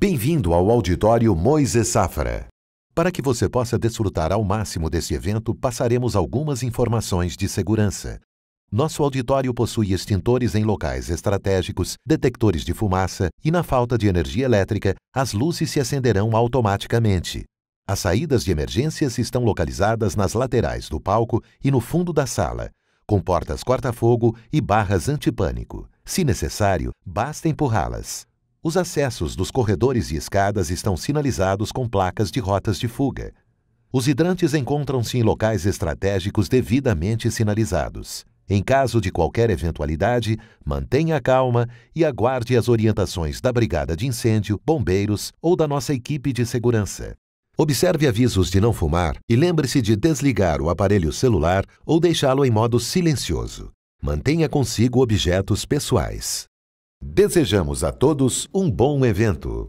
Bem-vindo ao auditório Moisés Safra. Para que você possa desfrutar ao máximo desse evento, passaremos algumas informações de segurança. Nosso auditório possui extintores em locais estratégicos, detectores de fumaça e, na falta de energia elétrica, as luzes se acenderão automaticamente. As saídas de emergências estão localizadas nas laterais do palco e no fundo da sala, com portas corta-fogo e barras antipânico. Se necessário, basta empurrá-las. Os acessos dos corredores e escadas estão sinalizados com placas de rotas de fuga. Os hidrantes encontram-se em locais estratégicos devidamente sinalizados. Em caso de qualquer eventualidade, mantenha a calma e aguarde as orientações da Brigada de Incêndio, bombeiros ou da nossa equipe de segurança. Observe avisos de não fumar e lembre-se de desligar o aparelho celular ou deixá-lo em modo silencioso. Mantenha consigo objetos pessoais. Desejamos a todos um bom evento.